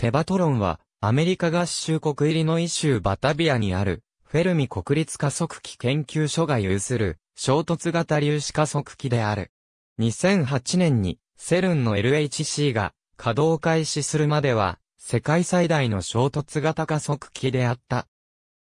テバトロンは、アメリカ合衆国イリノイ州バタビアにある、フェルミ国立加速器研究所が有する、衝突型粒子加速器である。2008年に、セルンの LHC が、稼働開始するまでは、世界最大の衝突型加速器であった。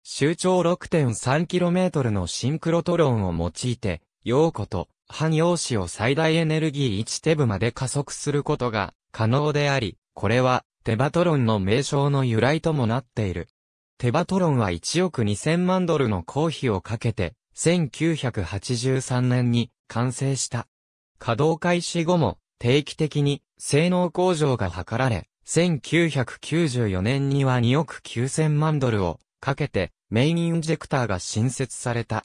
周長 6.3km のシンクロトロンを用いて、陽子と半陽子を最大エネルギー1テブまで加速することが可能であり、これはテバトロンの名称の由来ともなっている。テバトロンは1億2000万ドルの公費をかけて、1983年に完成した。稼働開始後も定期的に性能向上が図られ、1994年には2億9000万ドルをかけてメインインジェクターが新設された。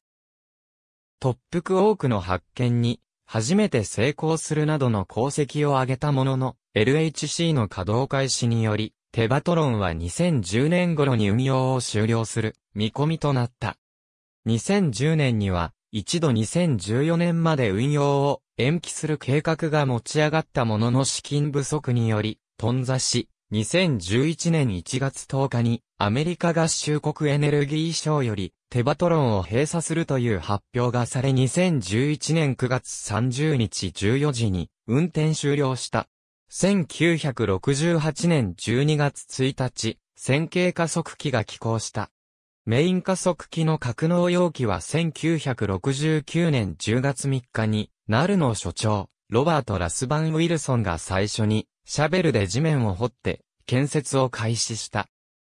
突幅多くの発見に初めて成功するなどの功績を挙げたものの、LHC の稼働開始により、テバトロンは2010年頃に運用を終了する見込みとなった。2010年には、一度2014年まで運用を延期する計画が持ち上がったものの資金不足により、頓挫し、2011年1月10日にアメリカ合衆国エネルギー省よりテバトロンを閉鎖するという発表がされ2011年9月30日14時に運転終了した。1968年12月1日、線形加速器が起工した。メイン加速器の格納容器は1969年10月3日に、ナルの所長、ロバート・ラスバン・ウィルソンが最初に、シャベルで地面を掘って、建設を開始した。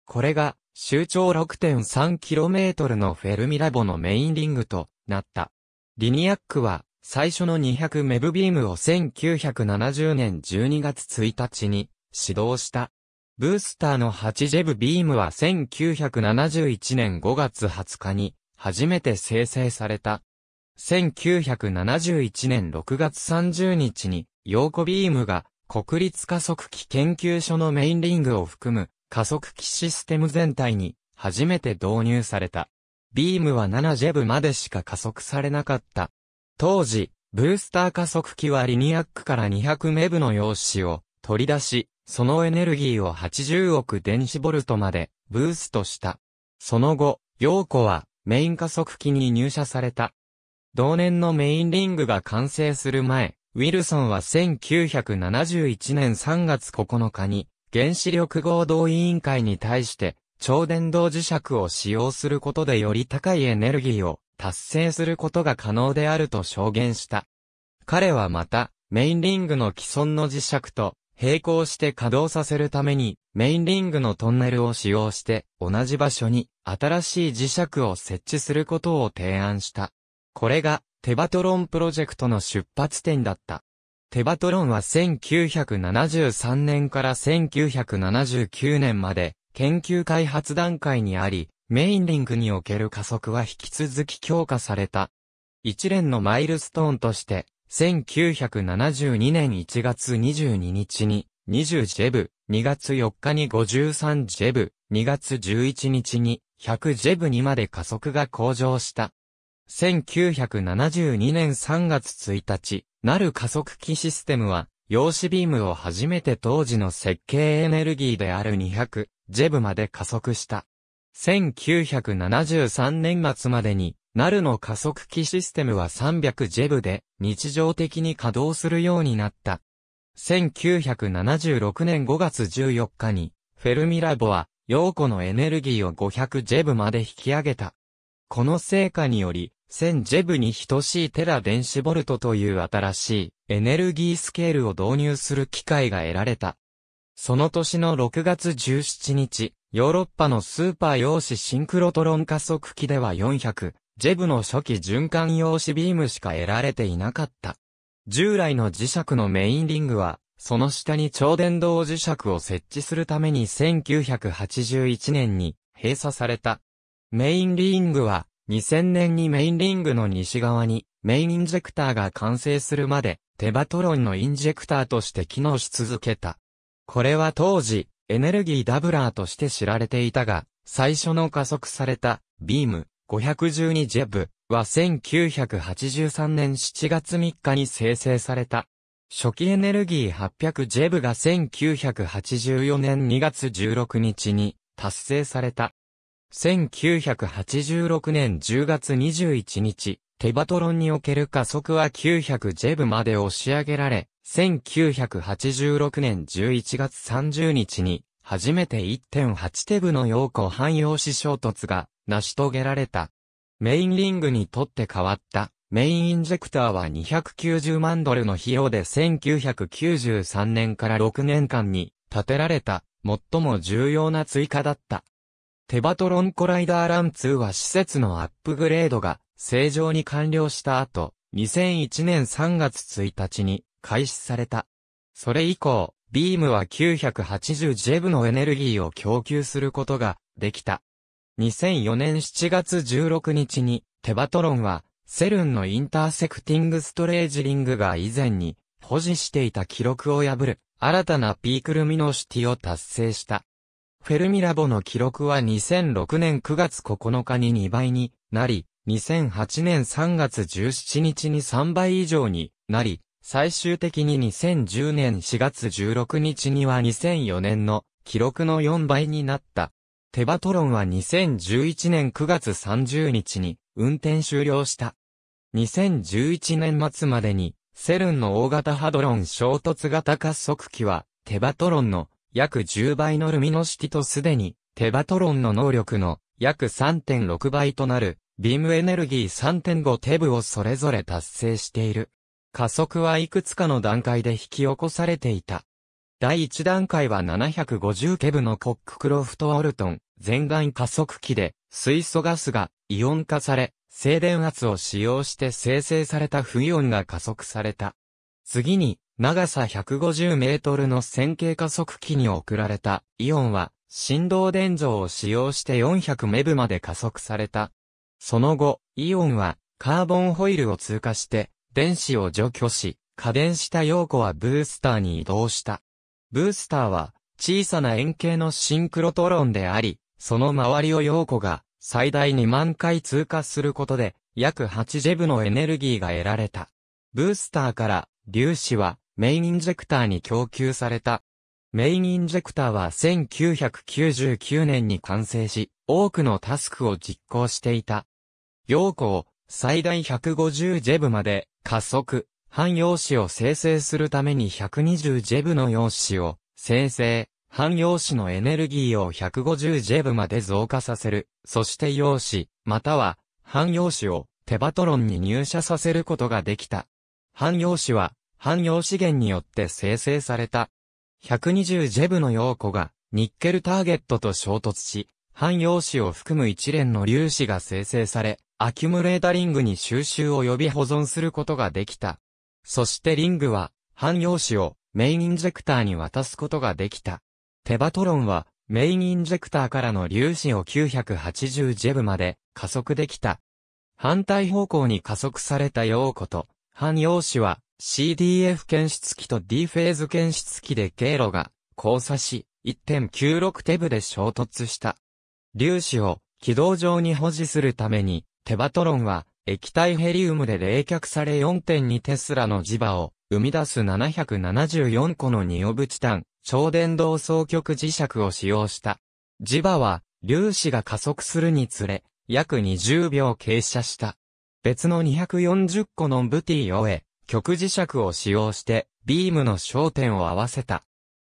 これが、周長 6.3km のフェルミラボのメインリングとなった。リニアックは最初の200メブビームを1970年12月1日に始動した。ブースターの8ジェブビームは1971年5月20日に初めて生成された。1971年6月30日に、ヨーコビームが国立加速器研究所のメインリングを含む加速器システム全体に初めて導入された。ビームは7ジェブまでしか加速されなかった。当時、ブースター加速器はリニアックから200メブの用紙を取り出し、そのエネルギーを80億電子ボルトまでブーストした。その後、ー子はメイン加速器に入社された。同年のメインリングが完成する前、ウィルソンは1971年3月9日に原子力合同委員会に対して、超電導磁石を使用することでより高いエネルギーを達成することが可能であると証言した。彼はまた、メインリングの既存の磁石と並行して稼働させるために、メインリングのトンネルを使用して、同じ場所に新しい磁石を設置することを提案した。これが、テバトロンプロジェクトの出発点だった。テバトロンは1973年から1979年まで研究開発段階にあり、メインリンクにおける加速は引き続き強化された。一連のマイルストーンとして、1972年1月22日に20ジェブ、2月4日に53ジェブ、2月11日に100ジェブにまで加速が向上した。1972年3月1日、なる加速器システムは、陽子ビームを初めて当時の設計エネルギーである200、ジェブまで加速した。1973年末までに、ナルの加速器システムは300ジェブで日常的に稼働するようになった。1976年5月14日に、フェルミラボは、陽子のエネルギーを500ジェブまで引き上げた。この成果により、1000ジェブに等しいテラ電子ボルトという新しいエネルギースケールを導入する機会が得られた。その年の6月17日、ヨーロッパのスーパー陽子シンクロトロン加速器では400、ジェブの初期循環陽子ビームしか得られていなかった。従来の磁石のメインリングは、その下に超電導磁石を設置するために1981年に閉鎖された。メインリングは2000年にメインリングの西側にメインインジェクターが完成するまでテバトロンのインジェクターとして機能し続けた。これは当時エネルギーダブラーとして知られていたが、最初の加速されたビーム512ジェブは1983年7月3日に生成された。初期エネルギー800ジェブが1984年2月16日に達成された。1986年10月21日、テバトロンにおける加速は900ジェブまで押し上げられ、1986年11月30日に、初めて1.8テブの陽光汎用子衝突が成し遂げられた。メインリングにとって変わったメインインジェクターは290万ドルの費用で1993年から6年間に建てられた最も重要な追加だった。テバトロンコライダーラン2は施設のアップグレードが正常に完了した後、2001年3月1日に開始された。それ以降、ビームは9 8 0ジェブのエネルギーを供給することができた。2004年7月16日にテバトロンはセルンのインターセクティングストレージリングが以前に保持していた記録を破る新たなピークルミノシティを達成した。フェルミラボの記録は2006年9月9日に2倍になり、2008年3月17日に3倍以上になり、最終的に2010年4月16日には2004年の記録の4倍になった。テバトロンは2011年9月30日に運転終了した。2011年末までにセルンの大型ハドロン衝突型加速機はテバトロンの約10倍のルミノシティとすでに、テバトロンの能力の約3.6倍となる、ビームエネルギー3.5テブをそれぞれ達成している。加速はいくつかの段階で引き起こされていた。第1段階は750ケブのコッククロフトオルトン、全岸加速器で、水素ガスがイオン化され、静電圧を使用して生成された不イオンが加速された。次に、長さ150メートルの線形加速器に送られたイオンは振動電像を使用して400メブまで加速された。その後、イオンはカーボンホイールを通過して電子を除去し、加電した陽子はブースターに移動した。ブースターは小さな円形のシンクロトロンであり、その周りを陽子が最大2万回通過することで約8ジェブのエネルギーが得られた。ブースターから粒子はメインインジェクターに供給された。メインインジェクターは1999年に完成し、多くのタスクを実行していた。陽光、最大150ジェブまで加速、半陽子を生成するために120ジェブの陽子を生成、半陽子のエネルギーを150ジェブまで増加させる。そして陽子、または半陽子をテバトロンに入射させることができた。半陽子は汎用資源によって生成された。120ジェブの陽子が、ニッケルターゲットと衝突し、汎用子を含む一連の粒子が生成され、アキュムレータリングに収集を呼び保存することができた。そしてリングは、汎用子をメインインジェクターに渡すことができた。テバトロンは、メインインジェクターからの粒子を980ジェブまで加速できた。反対方向に加速された陽子と、汎用子は CDF 検出器と D フェーズ検出器で経路が交差し、1.96テブで衝突した。粒子を軌道上に保持するために、テバトロンは液体ヘリウムで冷却され4.2テスラの磁場を生み出す774個のニオブチタン、超電導双極磁石を使用した。磁場は粒子が加速するにつれ、約20秒傾斜した。別の240個のブティを得、極磁石を使用してビームの焦点を合わせた。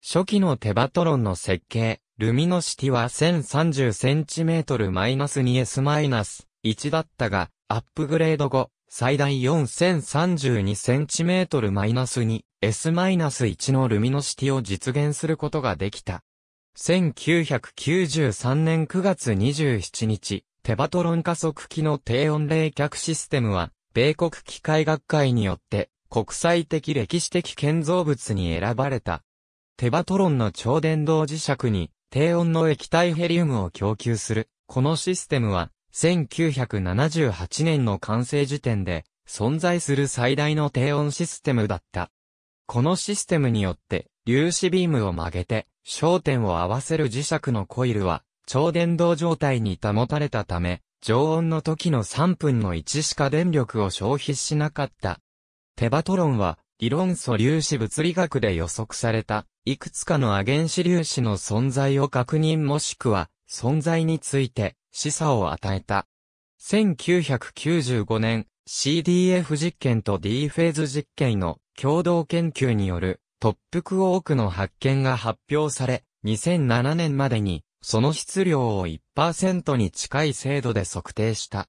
初期のテバトロンの設計、ルミノシティは 1030cm-2S-1 だったが、アップグレード後、最大 4032cm-2S-1 のルミノシティを実現することができた。1993年9月27日、テバトロン加速器の低温冷却システムは、米国機械学会によって国際的歴史的建造物に選ばれた。テバトロンの超電導磁石に低温の液体ヘリウムを供給する。このシステムは1978年の完成時点で存在する最大の低温システムだった。このシステムによって粒子ビームを曲げて焦点を合わせる磁石のコイルは超電導状態に保たれたため常温の時の3分の1しか電力を消費しなかった。テバトロンは、理論素粒子物理学で予測された、いくつかのアゲン子粒子の存在を確認もしくは、存在について、示唆を与えた。1995年、CDF 実験と D フェーズ実験の共同研究による、突腹多くの発見が発表され、2007年までにその質量を1%に近い精度で測定した。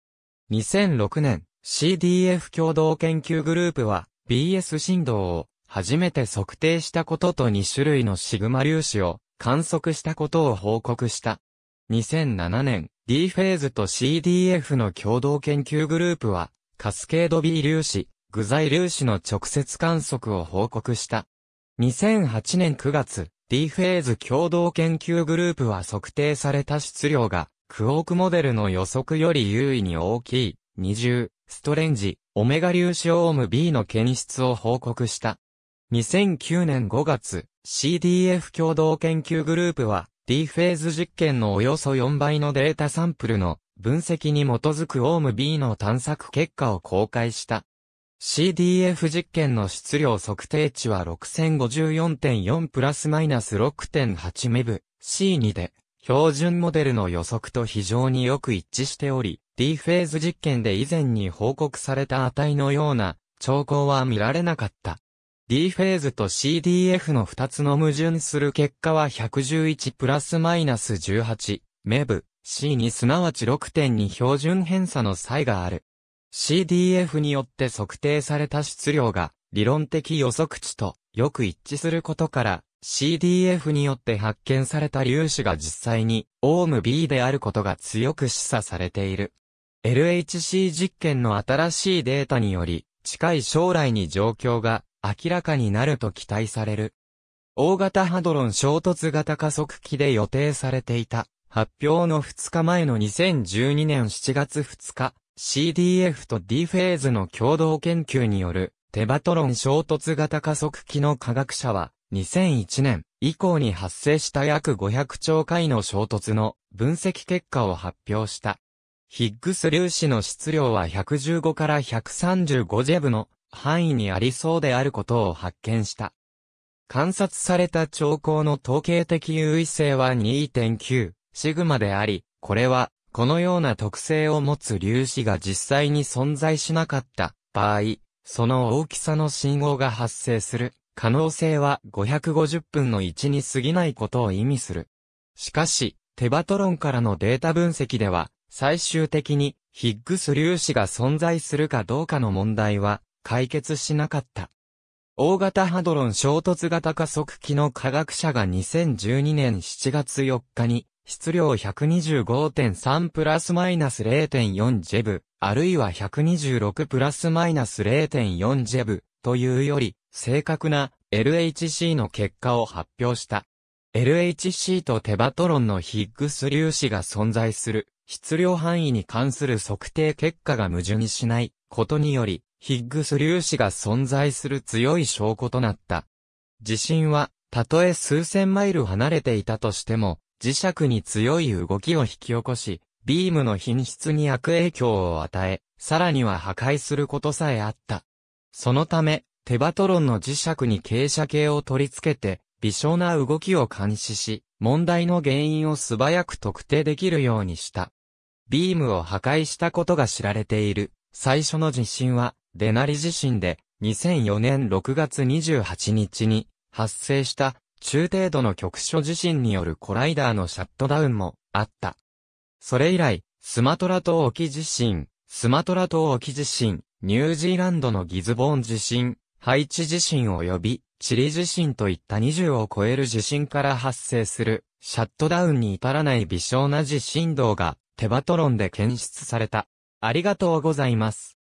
2006年、CDF 共同研究グループは BS 振動を初めて測定したことと2種類のシグマ粒子を観測したことを報告した。2007年、D フェーズと CDF の共同研究グループは、カスケード B 粒子、具材粒子の直接観測を報告した。2008年9月、D フェーズ共同研究グループは測定された質量が、クオークモデルの予測より優位に大きい、二重、ストレンジ、オメガ粒子オーム B の検出を報告した。2009年5月、CDF 共同研究グループは、D フェーズ実験のおよそ4倍のデータサンプルの分析に基づくオーム B の探索結果を公開した。CDF 実験の質量測定値は6054.4プラスマイナス6.8メブ C2 で、標準モデルの予測と非常によく一致しており、D フェーズ実験で以前に報告された値のような兆候は見られなかった。D フェーズと CDF の2つの矛盾する結果は111プラスマイナス18、メブ、C にすなわち6.2標準偏差の差がある。CDF によって測定された質量が理論的予測値とよく一致することから CDF によって発見された粒子が実際にオーム B であることが強く示唆されている。LHC 実験の新しいデータにより近い将来に状況が明らかになると期待される。大型ハドロン衝突型加速器で予定されていた発表の2日前の2012年7月2日、CDF と D フェーズの共同研究によるテバトロン衝突型加速器の科学者は2001年以降に発生した約500兆回の衝突の分析結果を発表した。ヒッグス粒子の質量は115から135ジェブの範囲にありそうであることを発見した。観察された兆候の統計的優位性は2.9シグマであり、これはこのような特性を持つ粒子が実際に存在しなかった場合、その大きさの信号が発生する可能性は550分の1に過ぎないことを意味する。しかし、テバトロンからのデータ分析では、最終的にヒッグス粒子が存在するかどうかの問題は解決しなかった。大型ハドロン衝突型加速器の科学者が2012年7月4日に質量125.3プラスマイナス0.4ジェブ、あるいは126プラスマイナス0.4ジェブというより、正確な LHC の結果を発表した。LHC とテバトロンのヒッグス粒子が存在する質量範囲に関する測定結果が矛盾しないことにより、ヒッグス粒子が存在する強い証拠となった。地震は、たとえ数千マイル離れていたとしても、磁石に強い動きを引き起こし、ビームの品質に悪影響を与え、さらには破壊することさえあった。そのため、テバトロンの磁石に傾斜形を取り付けて、微小な動きを監視し、問題の原因を素早く特定できるようにした。ビームを破壊したことが知られている、最初の地震は、デナリ地震で、2004年6月28日に、発生した中程度の局所地震によるコライダーのシャットダウンもあった。それ以来、スマトラ島沖地震、スマトラ島沖地震、ニュージーランドのギズボン地震、ハイチ地震及びチリ地震といった20を超える地震から発生するシャットダウンに至らない微小な地震動がテバトロンで検出された。ありがとうございます。